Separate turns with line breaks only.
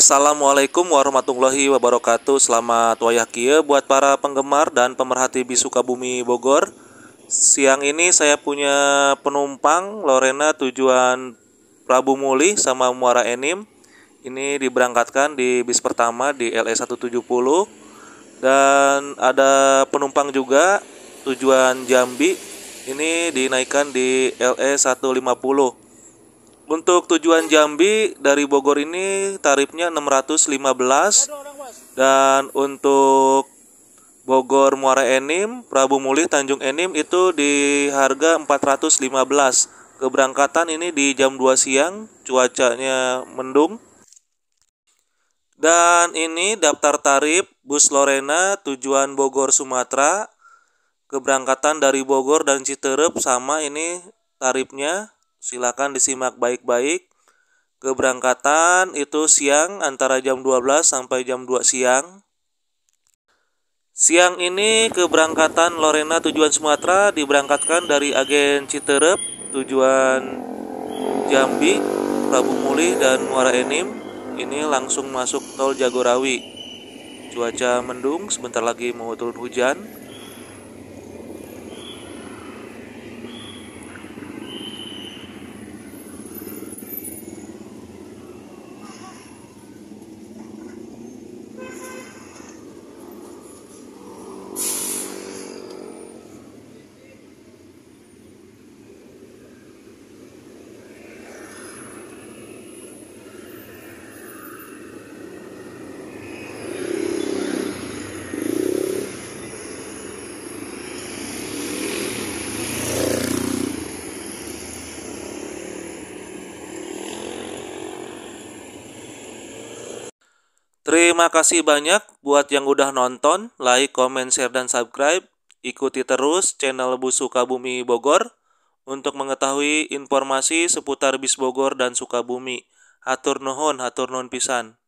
Assalamualaikum warahmatullahi wabarakatuh Selamat wayah kia buat para penggemar dan pemerhati bisu kabumi Bogor Siang ini saya punya penumpang Lorena tujuan Prabu Muli sama Muara Enim Ini diberangkatkan di bis pertama di LE170 Dan ada penumpang juga tujuan Jambi Ini dinaikkan di LE150 untuk tujuan Jambi dari Bogor ini tarifnya 615 dan untuk Bogor Muara Enim, Prabu Mulih Tanjung Enim itu di harga 415. Keberangkatan ini di jam 2 siang, cuacanya mendung. Dan ini daftar tarif bus Lorena tujuan Bogor Sumatera. Keberangkatan dari Bogor dan Citerep sama ini tarifnya Silakan disimak baik-baik. Keberangkatan itu siang antara jam 12 sampai jam 2 siang. Siang ini keberangkatan Lorena tujuan Sumatera diberangkatkan dari agen Citerep tujuan Jambi, Prabu Muli dan Muara Enim. Ini langsung masuk tol Jagorawi. Cuaca mendung, sebentar lagi mau turun hujan. Terima kasih banyak buat yang udah nonton, like, comment, share, dan subscribe. Ikuti terus channel Bus Sukabumi Bogor untuk mengetahui informasi seputar bis Bogor dan Sukabumi. Hatur nuhun, hatur nuhun pisan.